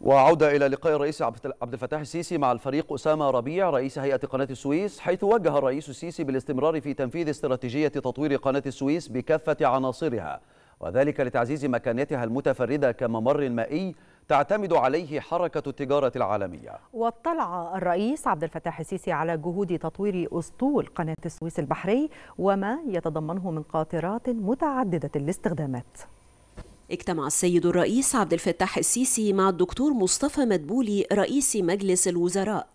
وعودة إلى لقاء الرئيس عبد الفتاح السيسي مع الفريق أسامة ربيع رئيس هيئة قناة السويس حيث وجه الرئيس السيسي بالاستمرار في تنفيذ استراتيجية تطوير قناة السويس بكافة عناصرها وذلك لتعزيز مكانتها المتفردة كممر مائي تعتمد عليه حركة التجارة العالمية واطلع الرئيس عبد الفتاح السيسي على جهود تطوير أسطول قناة السويس البحري وما يتضمنه من قاطرات متعددة الاستخدامات اجتمع السيد الرئيس عبد الفتاح السيسي مع الدكتور مصطفى مدبولي رئيس مجلس الوزراء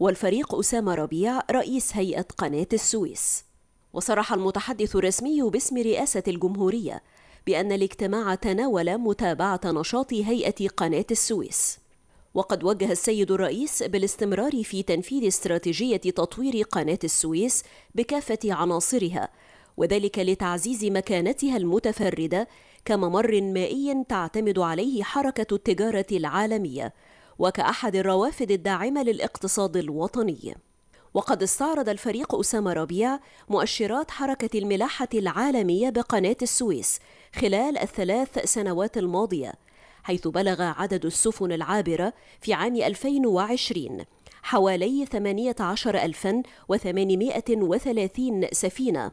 والفريق أسامة ربيع رئيس هيئة قناة السويس وصرح المتحدث الرسمي باسم رئاسة الجمهورية بأن الاجتماع تناول متابعة نشاط هيئة قناة السويس وقد وجه السيد الرئيس بالاستمرار في تنفيذ استراتيجية تطوير قناة السويس بكافة عناصرها وذلك لتعزيز مكانتها المتفردة كممر مائي تعتمد عليه حركة التجارة العالمية وكأحد الروافد الداعمة للاقتصاد الوطني وقد استعرض الفريق أسامة ربيع مؤشرات حركة الملاحة العالمية بقناة السويس خلال الثلاث سنوات الماضية حيث بلغ عدد السفن العابرة في عام 2020 حوالي 18830 سفينة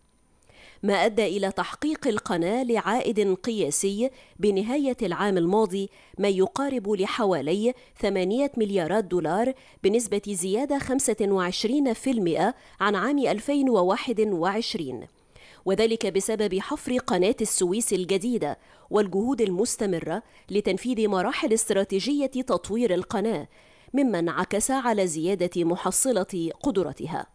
ما أدى إلى تحقيق القناة لعائد قياسي بنهاية العام الماضي ما يقارب لحوالي 8 مليارات دولار بنسبة زيادة 25% عن عام 2021 وذلك بسبب حفر قناة السويس الجديدة والجهود المستمرة لتنفيذ مراحل استراتيجية تطوير القناة مما انعكس على زيادة محصلة قدرتها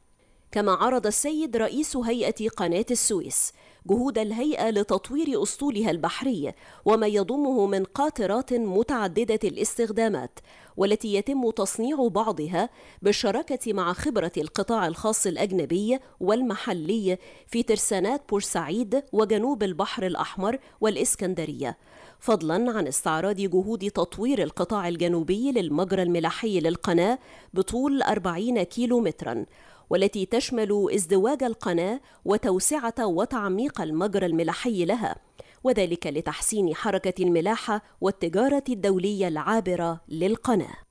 كما عرض السيد رئيس هيئة قناة السويس جهود الهيئة لتطوير أسطولها البحري وما يضمه من قاطرات متعددة الاستخدامات والتي يتم تصنيع بعضها بالشراكة مع خبرة القطاع الخاص الأجنبي والمحلي في ترسانات بورسعيد وجنوب البحر الأحمر والإسكندرية فضلا عن استعراض جهود تطوير القطاع الجنوبي للمجرى الملاحي للقناة بطول 40 كيلو متراً والتي تشمل ازدواج القناة وتوسعة وتعميق المجرى الملاحي لها وذلك لتحسين حركة الملاحة والتجارة الدولية العابرة للقناة